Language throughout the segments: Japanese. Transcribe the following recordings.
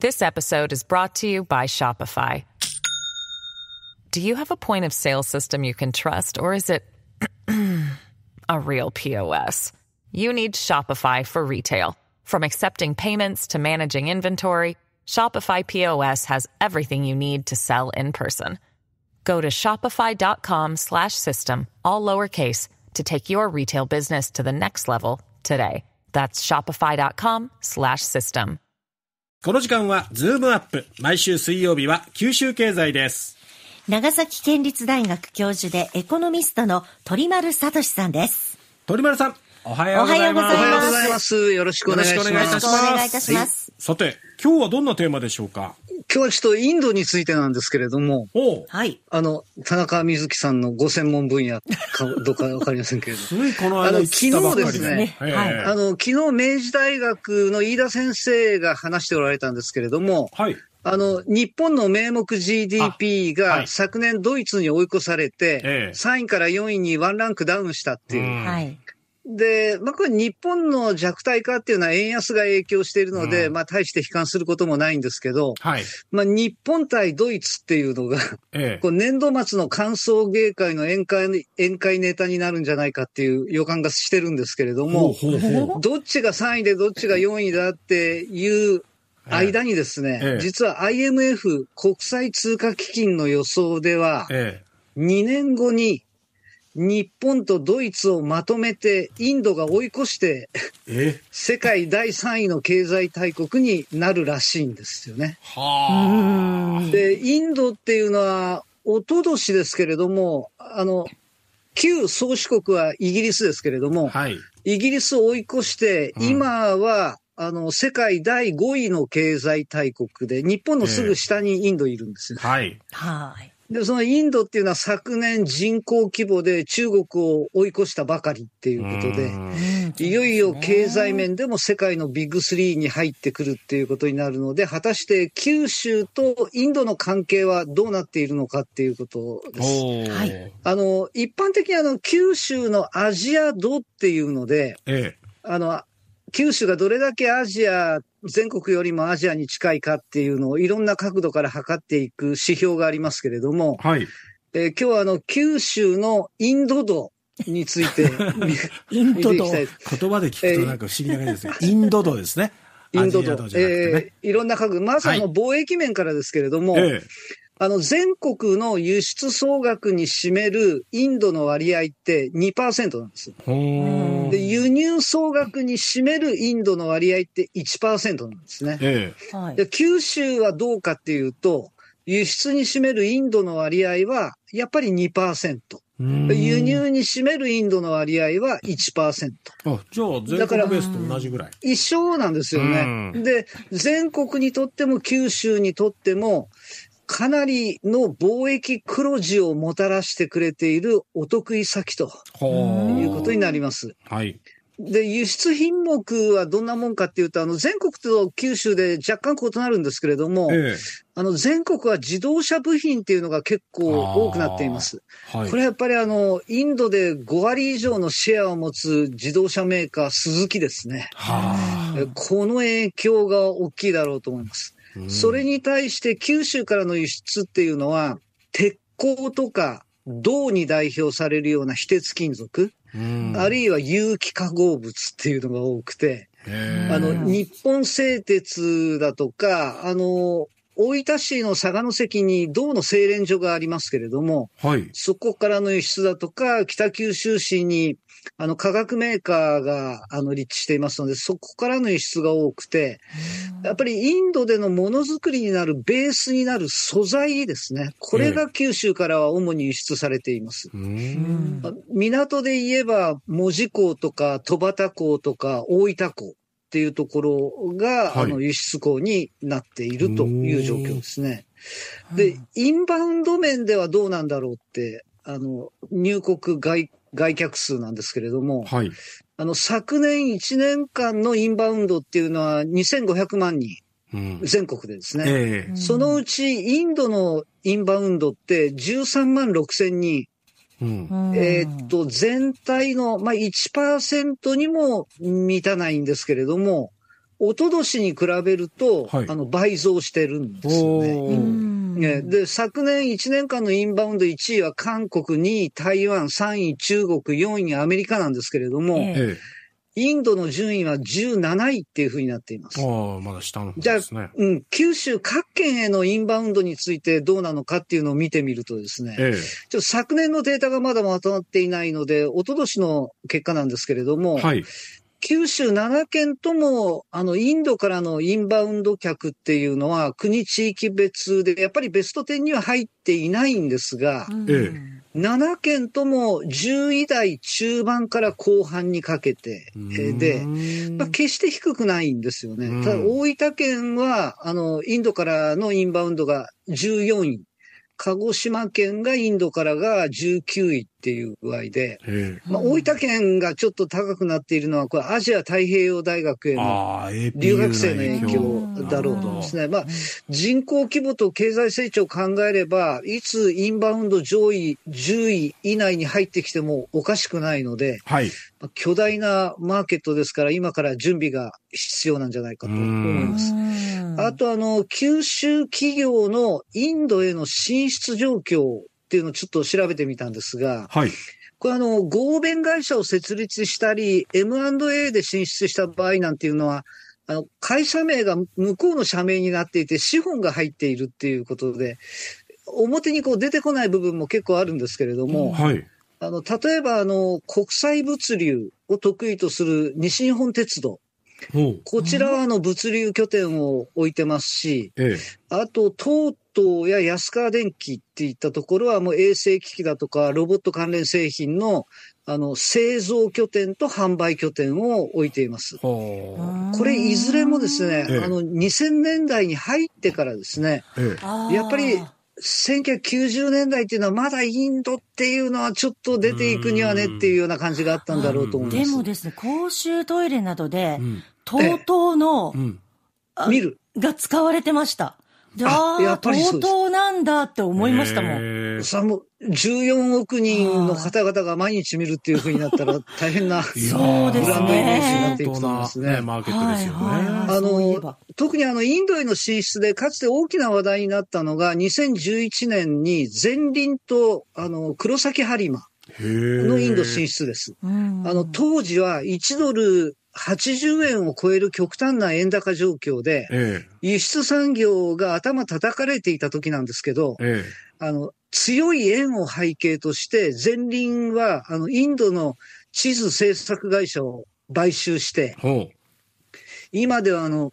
This episode is brought to you by Shopify. Do you have a point of sale system you can trust, or is it a real POS? You need Shopify for retail. From accepting payments to managing inventory, Shopify POS has everything you need to sell in person. Go to shopify.com/system all lowercase to take your retail business to the next level today. That's shopify.com/system. この時間はズームアップ。毎週水曜日は九州経済です。長崎県立大学教授でエコノミストの鳥丸聡さんです。鳥丸さん、おはようございます。おはようございます。よろしくお願いします。よろしくお願いいたします。さて、今日はどんなテーマでしょうか今日はちょっとインドについてなんですけれども、はい。あの、田中瑞希さんのご専門分野かどうかわかりませんけれどあの、昨日ですね、はい、あの、昨日明治大学の飯田先生が話しておられたんですけれども、はい。あの、日本の名目 GDP が昨年ドイツに追い越されて、3位から4位にワンランクダウンしたっていう。はいで、まあ、これ日本の弱体化っていうのは円安が影響しているので、うん、まあ、大して悲観することもないんですけど、はい。まあ、日本対ドイツっていうのが、ええ、こう年度末の歓送迎会の宴会、宴会ネタになるんじゃないかっていう予感がしてるんですけれども、ほうほうほうどっちが3位でどっちが4位だっていう間にですね、ええ、実は IMF 国際通貨基金の予想では、ええ、2年後に日本とドイツをまとめてインドが追い越して世界第3位の経済大国になるらしいんですよね。でインドっていうのはおととしですけれどもあの旧宗主国はイギリスですけれども、はい、イギリスを追い越して、うん、今はあの世界第5位の経済大国で日本のすぐ下にインドいるんですよ、ねえー、はい、はいで、そのインドっていうのは昨年人口規模で中国を追い越したばかりっていうことで、いよいよ経済面でも世界のビッグ3に入ってくるっていうことになるので、果たして九州とインドの関係はどうなっているのかっていうことです。はい、あの、一般的にあの、九州のアジア度っていうので、ええあの、九州がどれだけアジア、全国よりもアジアに近いかっていうのをいろんな角度から測っていく指標がありますけれども、はい。えー、今日はあの、九州のインド度について インド道。言葉で聞くとなんか不思議な感じですね。インド度ですね。インド度。えいろんな角度。まずあの、貿易面からですけれども、えーあの、全国の輸出総額に占めるインドの割合って2%なんですよ。で、輸入総額に占めるインドの割合って1%なんですね。ええ、で九州はどうかっていうと、輸出に占めるインドの割合はやっぱり2%。輸入に占めるインドの割合は1%。あ、じゃあ全国ベースと同じぐらい。ら一緒なんですよね。で、全国にとっても九州にとっても、かなりの貿易黒字をもたらしてくれているお得意先ということになります。はい。で、輸出品目はどんなもんかっていうと、あの、全国と九州で若干異なるんですけれども、えあの、全国は自動車部品っていうのが結構多くなっています。はい、これやっぱりあの、インドで5割以上のシェアを持つ自動車メーカー、スズキですね。この影響が大きいだろうと思います。それに対して九州からの輸出っていうのは、鉄鋼とか銅に代表されるような非鉄金属、うん、あるいは有機化合物っていうのが多くて、あの、日本製鉄だとか、あの、大分市の佐賀の関に銅の精錬所がありますけれども、はい、そこからの輸出だとか、北九州市にあの化学メーカーがあの立地していますので、そこからの輸出が多くて、やっぱりインドでのものづくりになるベースになる素材ですね。これが九州からは主に輸出されています。港で言えば、門司港とか戸端港とか大分港。っていうところが、はい、あの輸出港になっているという状況ですね。で、インバウンド面ではどうなんだろうって、あの、入国外、外客数なんですけれども、はい、あの、昨年1年間のインバウンドっていうのは2500万人。うん、全国でですね、えー、そのうちインドのインバウンドって13万6千人、うん、えー、っと、全体の、まあ、1%にも満たないんですけれども、おととしに比べると、はい、あの倍増してるんですよね。で、昨年1年間のインバウンド1位は韓国、2位台湾、3位中国、4位アメリカなんですけれども、えインドの順位は17位っていうふうになっています。ああ、まだ下の方ですね。じゃあ、うん、九州各県へのインバウンドについてどうなのかっていうのを見てみるとですね、ええ、ちょっと昨年のデータがまだまとまっていないので、おととしの結果なんですけれども、はい、九州7県とも、あの、インドからのインバウンド客っていうのは、国地域別で、やっぱりベスト10には入っていないんですが、うん、7県とも10位台中盤から後半にかけて、で、まあ、決して低くないんですよね。ただ、大分県は、あの、インドからのインバウンドが14位。鹿児島県がインドからが19位っていう具合で、まあ、大分県がちょっと高くなっているのは、これアジア太平洋大学への留学生の影響だろうとですね。まあ、人口規模と経済成長を考えれば、いつインバウンド上位10位以内に入ってきてもおかしくないので、はい、巨大なマーケットですから、今から準備が必要なんじゃないかと思います。あと、あの、九州企業のインドへの進出状況っていうのをちょっと調べてみたんですが、はい。これあの、合弁会社を設立したり、M&A で進出した場合なんていうのは、あの、会社名が向こうの社名になっていて、資本が入っているっていうことで、表にこう出てこない部分も結構あるんですけれども、はい。あの、例えばあの、国際物流を得意とする西日本鉄道。こちらはあの物流拠点を置いてますし、ええ、あと東東や安川電機っていったところは、もう衛星機器だとか、ロボット関連製品のあの製造拠点と販売拠点を置いています。これいずれもですね、ええ、あの2000年代に入ってからですね、え、やっぱり1990年代っていうのはまだインドっていうのはちょっと出ていくにはねっていうような感じがあったんだろうと思います。でもですね、公衆トイレなどで、とうとうの、見るが使われてました。じゃあ、相当なんだって思いましたもん。さも14億人の方々が毎日見るっていうふうになったら大変な そうですね。ブランドイメージになっていくと思いますね。マーケットですよね。あの、特にあの、インドへの進出でかつて大きな話題になったのが2011年に前輪とあの、黒崎播磨。のインド進出です。あの、当時は1ドル80円を超える極端な円高状況で、ええ、輸出産業が頭叩かれていた時なんですけど、え、あの強い円を背景として、前輪はあのインドの地図制作会社を買収して、今ではあの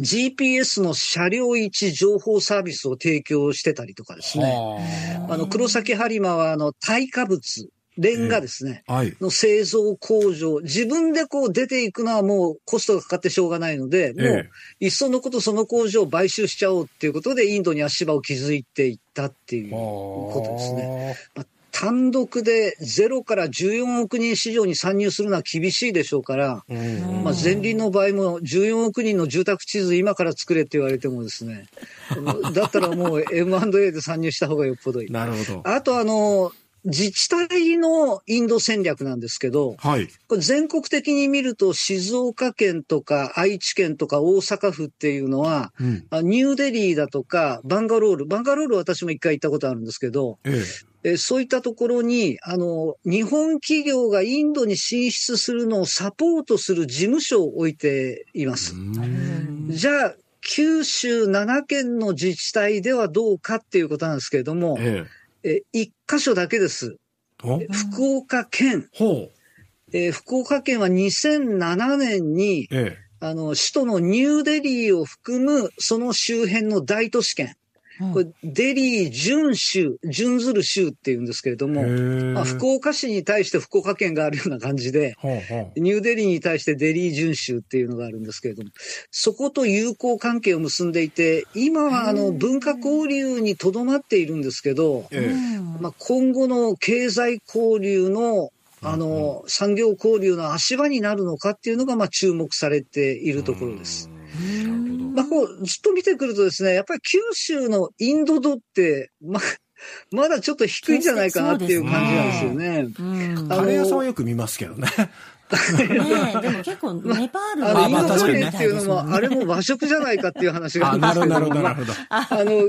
GPS の車両位置情報サービスを提供してたりとかですね、あの黒崎播磨はあの耐火物、レンガですね、はい、の製造工場、自分でこう出ていくのはもうコストがかかってしょうがないので、もういっそのことその工場を買収しちゃおうっていうことで、インドに足場を築いていったっていうことですね。まあ、単独で0から14億人市場に参入するのは厳しいでしょうから、まあ、前輪の場合も14億人の住宅地図今から作れって言われてもですね、だったらもう M&A で参入した方がよっぽどいい。なるほど。あとあの、自治体のインド戦略なんですけど、はい、これ全国的に見ると静岡県とか愛知県とか大阪府っていうのは、うん、ニューデリーだとかバンガロール、バンガロール私も一回行ったことあるんですけど、えええそういったところに、あの、日本企業がインドに進出するのをサポートする事務所を置いています。じゃあ、九州7県の自治体ではどうかっていうことなんですけれども、えええ箇所だけです。福岡県。ほえー、福岡県は2007年に、ええ、あの、首都のニューデリーを含む、その周辺の大都市圏。これデリー準州、準ずる州っていうんですけれども、まあ、福岡市に対して福岡県があるような感じで、ほうほうニューデリーに対してデリー準州っていうのがあるんですけれども、そこと友好関係を結んでいて、今はあの文化交流にとどまっているんですけど、まあ、今後の経済交流のあの、産業交流の足場になるのかっていうのが、まあ、注目されているところです。まあ、こう、ずっと見てくるとですね、やっぱり九州のインド度って、まあ、まだちょっと低いんじゃないかなっていう感じなんですよね。うん、カレー屋さんはよく見ますけどね。ねでも結構 ネパールは、まあ、インドカレっていうのも、あれも和食じゃないかっていう話があるんですけど、なるほど、なるほど。あの、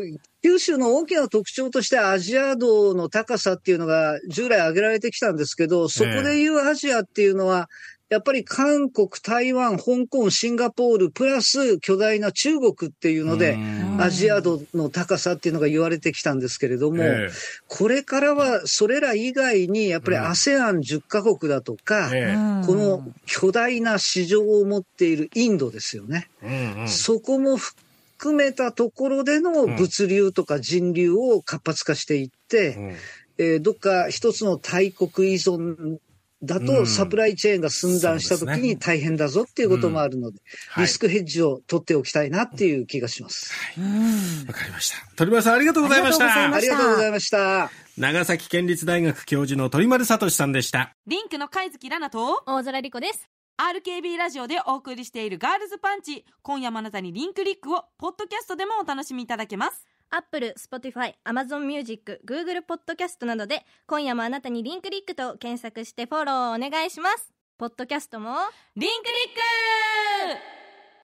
九州の大きな特徴としてアジア度の高さっていうのが従来挙げられてきたんですけど、そこでいうアジアっていうのは、やっぱり韓国、台湾、香港、シンガポール、プラス巨大な中国っていうので、アジア度の高さっていうのが言われてきたんですけれども、これからはそれら以外に、やっぱり ASEAN10 カ国だとか、この巨大な市場を持っているインドですよね。そこも含めたところでの物流とか人流を活発化していって、えー、どっか一つの大国依存だとサプライチェーンが寸断した時に大変だぞっていうこともあるので、リスクヘッジを取っておきたいなっていう気がします。わ、はい、かりました。鳥丸さんありがとうございました。ありがとうございました。長崎県立大学教授の鳥丸聡さんでした。リンクの貝月ラナと大空莉子です。RKB ラジオでお送りしているガールズパンチ。今夜もあなたにリンクリックを、ポッドキャストでもお楽しみいただけます。アップル、スポティファイ、アマゾンミュージック、グーグルポッドキャストなどで今夜もあなたにリンクリックと検索してフォローをお願いします。ポッドキャストもリンクリック